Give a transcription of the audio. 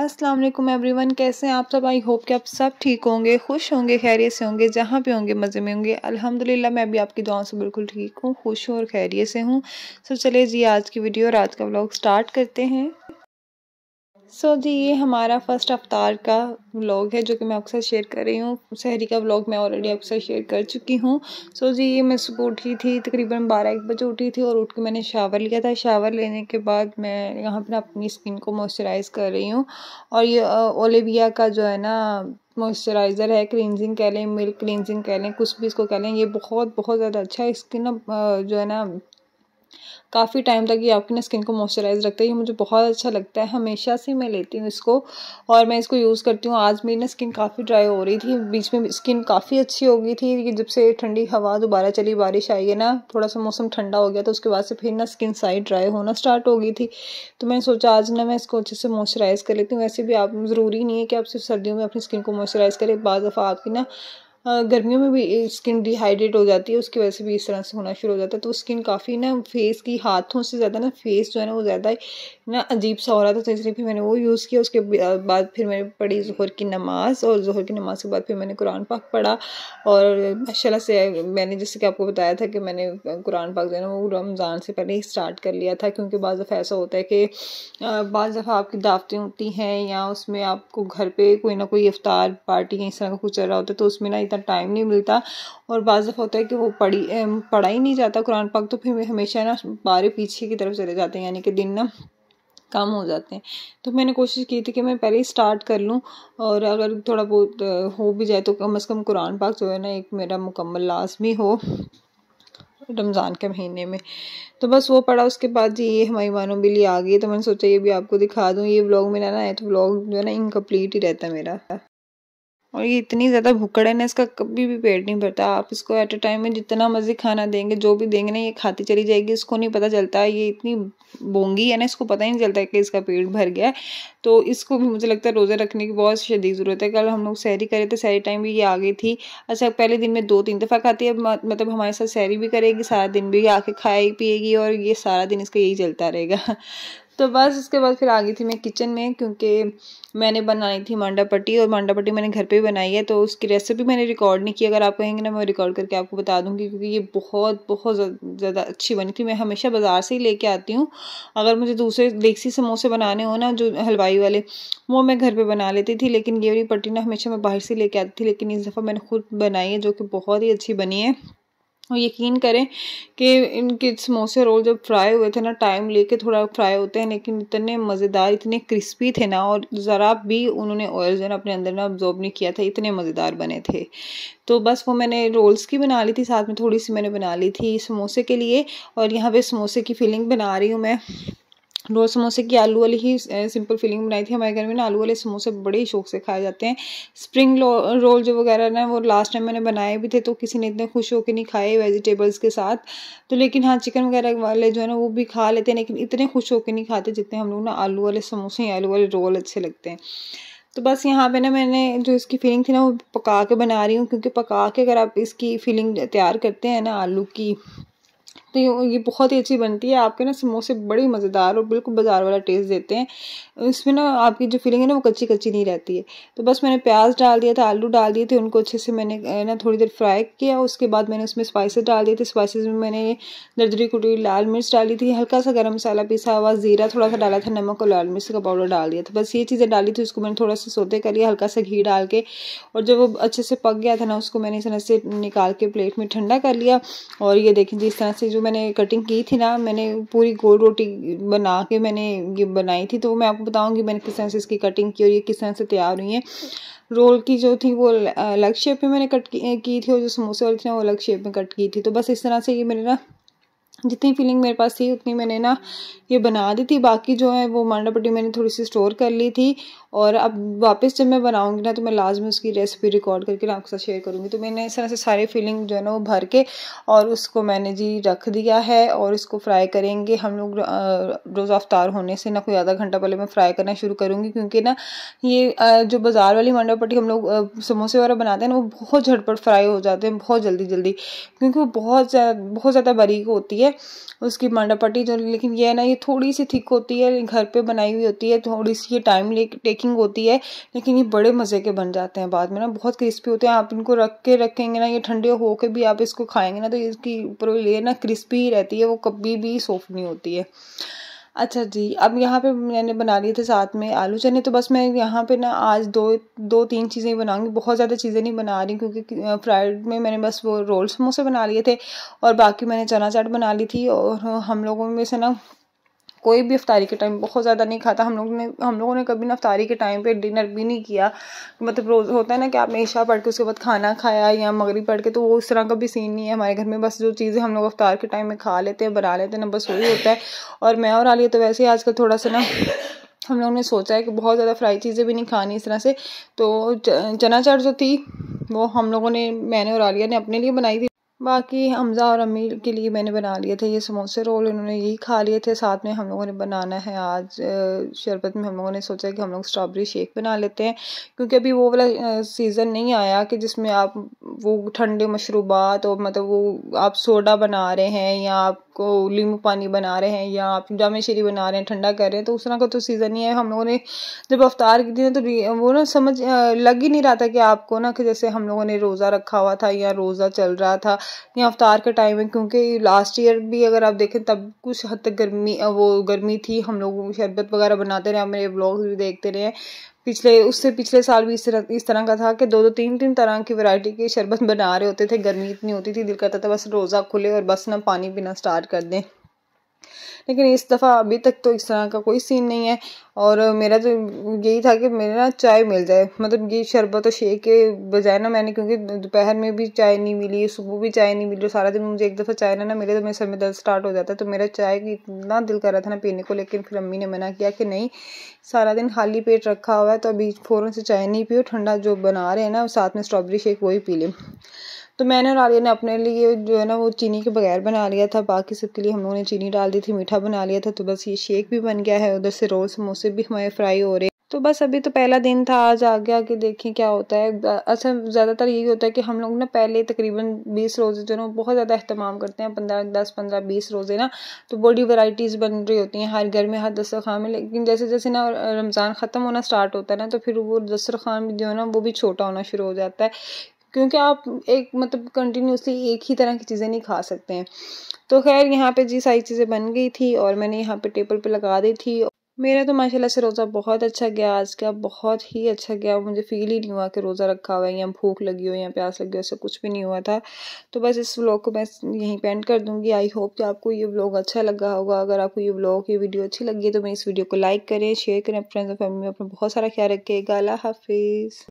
अस्सलाम वालेकुम एवरीवन कैसे हैं आप सब आई होप कि आप सब ठीक होंगे खुश होंगे खैरियत से होंगे जहाँ पे होंगे मज़े में होंगे अल्हम्दुलिल्लाह मैं भी आपकी दुआओं से बिल्कुल ठीक हूँ खुश हूँ और खैरियत से हूँ सो चलिए जी आज की वीडियो और आज का व्लॉग स्टार्ट करते हैं सो so, जी ये हमारा फर्स्ट अवतार का व्लॉग है जो कि मैं अक्सर शेयर कर रही हूँ शहरी का व्लॉग मैं ऑलरेडी अक्सर शेयर कर चुकी हूँ सो so, जी ये मैं सुबह उठी थी तकरीबन बारह एक बजे उठी थी और उठ के मैंने शावर लिया था शावर लेने के बाद मैं यहाँ पर अपनी स्किन को मॉइस्चराइज़ कर रही हूँ और ये ओलिविया का जो है ना मॉइस्चराइज़र है क्लिनजिंग कह लें मिल्क क्लिनजिंग कह लें कुछ भी इसको कह लें ये बहुत बहुत ज़्यादा अच्छा है स्किन जो है ना काफ़ी टाइम तक ये आपकी ना स्किन को मॉइस्चराइज रखता है ये मुझे बहुत अच्छा लगता है हमेशा से मैं लेती हूँ इसको और मैं इसको यूज़ करती हूँ आज मेरी ना स्किन काफ़ी ड्राई हो रही थी बीच में स्किन काफ़ी अच्छी हो गई थी कि जब से ठंडी हवा दोबारा चली बारिश आई है ना थोड़ा सा मौसम ठंडा हो गया तो उसके बाद से फिर ना स्किन साइड ड्राई होना स्टार्ट हो गई थी तो मैंने सोचा आज ना मैं इसको अच्छे से मॉइस्चराइज कर लेती हूँ वैसे भी आप ज़रूरी नहीं है कि आप सिर्फ सर्दियों में अपनी स्किन को मॉइस्चराइज करें बाद दफ़ा आपकी ना गर्मियों में भी स्किन डिहाइड्रेट हो जाती है उसकी वजह से भी इस तरह से होना शुरू हो जाता है तो स्किन काफ़ी ना फेस की हाथों से ज़्यादा ना फेस जो है ना वो ज़्यादा ना अजीब सा हो रहा था तो इसलिए फिर मैंने वो यूज़ किया उसके बाद फिर मैंने पढ़ी जहर की नमाज़ और जहर की नमाज़ के बाद फिर मैंने कुरान पाक पढ़ा और माशाला से मैंने जैसे कि आपको बताया था कि मैंने कुरान पाक जो है ना वो रमज़ान से पहले ही स्टार्ट कर लिया था क्योंकि बाद दफ़ा ऐसा होता है कि बाज़ दफ़ा आपकी दावतें होती हैं या उसमें आपको घर पर कोई ना कोई अफ्तार पार्टी या इस तरह का कुछ चल रहा होता है तो उसमें ना इतना टाइम नहीं मिलता और बाद दफ़ा होता है कि वो पढ़ी पढ़ा ही नहीं जाता कुरान पाक तो फिर हमेशा ना बारे पीछे की तरफ चले जाते हैं यानी कि दिन ना कम हो जाते हैं तो मैंने कोशिश की थी कि मैं पहले ही स्टार्ट कर लूँ और अगर थोड़ा बहुत हो भी जाए तो कम अज़ कम कुरान पाक जो है ना एक मेरा मुकम्मल लाजमी हो रमज़ान के महीने में तो बस वो पड़ा उसके बाद जी ये हमारी मानो बिली आ गई तो मैंने सोचा ये भी आपको दिखा दूँ ये ब्लॉग मेरा ना है तो ब्लॉग जो है ना इनकम्प्लीट ही रहता है मेरा और ये इतनी ज़्यादा भुक्कड़ है ना इसका कभी भी पेट नहीं भरता आप इसको एट अ टाइम में जितना मर्जी खाना देंगे जो भी देंगे ना ये खाती चली जाएगी इसको नहीं पता चलता ये इतनी बोंगी है ना इसको पता ही नहीं चलता कि इसका पेट भर गया है तो इसको भी मुझे लगता है रोज़ा रखने की बहुत शदीद ज़रूरत है कल हम लोग सैरी करे थे सैरी टाइम भी ये आ गई थी अच्छा पहले दिन में दो तीन दफ़ा खाती है मतलब हमारे साथ सैरी भी करेगी सारा दिन भी आके खाएगी पिएगी और ये सारा दिन इसका यही चलता रहेगा तो बस उसके बाद फिर आ गई थी मैं किचन में क्योंकि मैंने बनाई थी मांडा पट्टी और मांडा पट्टी मैंने घर पे भी बनाई है तो उसकी रेसिपी मैंने रिकॉर्ड नहीं की अगर आप कहेंगे ना मैं रिकॉर्ड करके आपको बता दूंगी क्योंकि ये बहुत बहुत ज़्यादा अच्छी बनी थी मैं हमेशा बाज़ार से ही लेके आती हूँ अगर मुझे दूसरे देसी समोसे बनाने हो ना जो हलवाई वाले वो मैं घर पर बना लेती थी लेकिन ये वाली पट्टी ना हमेशा मैं बाहर से लेके आती थी लेकिन इस दफ़ा मैंने खुद बनाई है जो कि बहुत ही अच्छी बनी है और यकीन करें कि इनके समोसे रोल जब फ्राई हुए थे ना टाइम लेके थोड़ा फ्राई होते हैं लेकिन इतने मज़ेदार इतने क्रिस्पी थे ना और ज़रा भी उन्होंने ऑयल जो ना अपने अंदर ना ऑब्जॉर्ब नहीं किया था इतने मज़ेदार बने थे तो बस वो मैंने रोल्स की बना ली थी साथ में थोड़ी सी मैंने बना ली थी समोसे के लिए और यहाँ पे समोसे की फिलिंग बना रही हूँ मैं रोज समोसे की आलू वाली ही सिंपल फीलिंग बनाई थी हमारे घर में ना आलू वाले समोसे बड़े ही शौक से खाए जाते हैं स्प्रिंग रोल जो वगैरह ना वो लास्ट टाइम मैंने बनाए भी थे तो किसी ने इतने खुश होकर नहीं खाए वेजिटेबल्स के साथ तो लेकिन हाँ चिकन वगैरह वाले जो है ना वो भी खा लेते हैं लेकिन इतने खुश होकर नहीं खाते जितने हम लोग ना आलू वाले समोसे या आलू वाले रोल अच्छे लगते हैं तो बस यहाँ पे ना मैंने जो इसकी फीलिंग थी ना वो पका के बना रही हूँ क्योंकि पका के अगर आप इसकी फीलिंग तैयार करते हैं ना आलू की तो ये बहुत ही अच्छी बनती है आपके ना समोसे बड़े मज़ेदार और बिल्कुल बाज़ार वाला टेस्ट देते हैं इसमें ना आपकी जो फीलिंग है ना वो कच्ची कच्ची नहीं रहती है तो बस मैंने प्याज डाल दिया था आलू डाल दिए थे उनको अच्छे से मैंने ना थोड़ी देर फ्राई किया उसके बाद मैंने उसमें स्पाइसेस डाल दिए थे स्पाइसेस में मैंने दर्दरी कुटी लाल मिर्च डाली थी हल्का सा गर्म मसाला पीसा हुआ ज़ीरा थोड़ा सा डाला था नमक और लाल मिर्च का पाउडर डाल दिया था बस ये चीज़ें डाली थी उसको मैंने थोड़ा सा सोते कर लिया हल्का सा घी डाल के और जब वो अच्छे से पक गया था ना उसको मैंने इस तरह से निकाल के प्लेट में ठंडा कर लिया और ये देखें जी इस तरह से जो मैंने कटिंग की थी ना मैंने पूरी गोल रोटी बना के मैंने ये बनाई थी तो मैं आपको बताऊंगी मैंने किस तरह से इसकी कटिंग की और ये किस तरह से तैयार हुई है रोल की जो थी वो अलग शेप में मैंने कट की थी और जो समोसे वाली थी ना वो अलग शेप में कट की थी तो बस इस तरह से ये मैंने ना जितनी फीलिंग मेरे पास थी उतनी मैंने ना ये बना दी थी बाकी जो है वो मांडा पट्टी मैंने थोड़ी सी स्टोर कर ली थी और अब वापस जब मैं बनाऊंगी ना तो मैं लाजमी उसकी रेसिपी रिकॉर्ड करके ना आपके साथ शेयर करूँगी तो मैंने इस तरह से सारी फीलिंग जो है ना वो भर के और उसको मैंने जी रख दिया है और इसको फ्राई करेंगे हम लोग रोज़ अफ्तार होने से ना कोई आधा घंटा पहले मैं फ्राई करना शुरू करूँगी क्योंकि ना ये जो बाज़ार वाली मांडा पट्टी हम लोग समोसे वगैरह बनाते हैं ना वो बहुत झटपट फ्राई हो जाते हैं बहुत जल्दी जल्दी क्योंकि वो बहुत बहुत ज़्यादा बारीक होती है उसकी मंडापट्टी जो तो लेकिन ये है ना ये थोड़ी सी थिक होती है घर पे बनाई हुई होती है थोड़ी सी ये टाइम ले टेकिंग होती है लेकिन ये बड़े मज़े के बन जाते हैं बाद में ना बहुत क्रिस्पी होते हैं आप इनको रख के रखेंगे ना ये ठंडे होके भी आप इसको खाएंगे ना तो इसकी ऊपर लेयर ना क्रिस्पी ही रहती है वो कभी भी सॉफ्ट नहीं होती है अच्छा जी अब यहाँ पे मैंने बना लिए थे साथ में आलू चने तो बस मैं यहाँ पे ना आज दो दो तीन चीज़ें बनाऊँगी बहुत ज़्यादा चीज़ें नहीं बना रही क्योंकि फ्राइड में मैंने बस वो रोल समोसे बना लिए थे और बाकी मैंने चना चाट बना ली थी और हम लोगों में से ना कोई भी अफ्तारी के टाइम बहुत ज़्यादा नहीं खाता हम लोग ने हम लोगों ने कभी ना अफ्तारी के टाइम पे डिनर भी नहीं किया मतलब रोज़ होता है ना कि आपने ईशा पढ़ के उसके बाद खाना खाया या मगरब पढ़ के तो वो उस तरह का भी सीन नहीं है हमारे घर में बस जो चीज़ें हम लोग अफ्तार के टाइम में खा लेते हैं बना लेते हैं ना बस वही होता है और मैं और आलिया तो वैसे ही आजकल थोड़ा सा ना हम लोगों ने सोचा है कि बहुत ज़्यादा फ्राई चीज़ें भी नहीं खानी इस तरह से तो चना चाट जो थी वो हम लोगों ने मैंने और आलिया ने अपने लिए बनाई थी बाकी हमज़ा और अमीर के लिए मैंने बना लिए थे ये समोसे रोल उन्होंने यही खा लिए थे साथ में हम लोगों ने बनाना है आज शरबत में हम लोगों ने सोचा कि हम लोग स्ट्रॉबेरी शेक बना लेते हैं क्योंकि अभी वो वाला सीज़न नहीं आया कि जिसमें आप वो ठंडे मशरूबात और मतलब वो आप सोडा बना रहे हैं या आप को लीम पानी बना रहे हैं या आप जामे शेरी बना रहे हैं ठंडा कर रहे हैं तो उस तरह का तो सीज़न ही है हम लोगों ने जब अवतार की थी तो वो ना समझ लग ही नहीं रहा था कि आपको ना कि जैसे हम लोगों ने रोज़ा रखा हुआ था या रोज़ा चल रहा था या अवतार का टाइम है क्योंकि लास्ट ईयर भी अगर आप देखें तब कुछ हद तक गर्मी वो गर्मी थी हम लोग शरबत वगैरह बनाते रहे मेरे ब्लॉग्स भी देखते रहे पिछले उससे पिछले साल भी इस तरह इस तरह का था कि दो दो तीन तीन तरह की वैरायटी के शरबत बना रहे होते थे गर्मी इतनी होती थी दिल करता था बस रोज़ा खुले और बस ना पानी पीना स्टार्ट कर दें लेकिन इस दफ़ा अभी तक तो इस तरह का कोई सीन नहीं है और मेरा तो यही था कि मेरे ना चाय मिल जाए मतलब ये शरबत और शेक के बजाय ना मैंने क्योंकि दोपहर में भी चाय नहीं मिली सुबह भी चाय नहीं मिली सारा दिन मुझे एक दफ़ा चाय ना ना मिले तो मेरे सर में दर्द स्टार्ट हो जाता है तो मेरा चाय इतना दिल कर रहा था ना पीने को लेकिन फिर अम्मी ने मना किया कि नहीं सारा दिन खाली पेट रखा हुआ है तो अभी फ़ौरन से चाय नहीं पियो ठंडा जो बना रहे हैं ना साथ में स्ट्रॉबेरी शेक वही पी लें तो मैंने और आलिया ने अपने लिए जो है ना वो चीनी के बगैर बना लिया था बाकी सबके लिए हम लोगों ने चीनी डाल दी थी मीठा बना लिया था तो बस ये शेक भी बन गया है उधर से रोल समोसे भी हमारे फ्राई हो रहे तो बस अभी तो पहला दिन था आज आगे आके देखें क्या होता है असल अच्छा, ज़्यादातर यही होता है कि हम लोग ना पहले तकरीबन बीस रोज़े जो ना बहुत ज़्यादा अहतमाम करते हैं पंद्रह दस पंद्रह बीस रोज़े ना तो बड़ी वैराइटीज़ बन रही होती हैं हर घर में हर दस्तरखान में लेकिन जैसे जैसे ना रमज़ान ख़त्म होना स्टार्ट होता है ना तो फिर वो दस्तरखान जो है ना वो भी छोटा होना शुरू हो जाता है क्योंकि आप एक मतलब कंटिन्यूसली एक ही तरह की चीज़ें नहीं खा सकते हैं तो खैर यहाँ पे जी सारी चीज़ें बन गई थी और मैंने यहाँ पे टेबल पे लगा दी थी मेरा तो माशाल्लाह से रोज़ा बहुत अच्छा गया आज का बहुत ही अच्छा गया मुझे फील ही नहीं हुआ कि रोज़ा रखा हुआ है या भूख लगी हो या प्यास लगी हो ऐसा कुछ भी नहीं हुआ था तो बस इस व्लॉग को मैं यहीं पेंट कर दूंगी आई होप कि आपको ये व्लॉग अच्छा लगा होगा अगर आपको ये व्लॉग ये वीडियो अच्छी लगी है तो मेरी इस वीडियो को लाइक करें शेयर करें फ्रेंड्स और फैमिली में अपना बहुत सारा ख्याल रखिएगा अल्लाह हाफिज़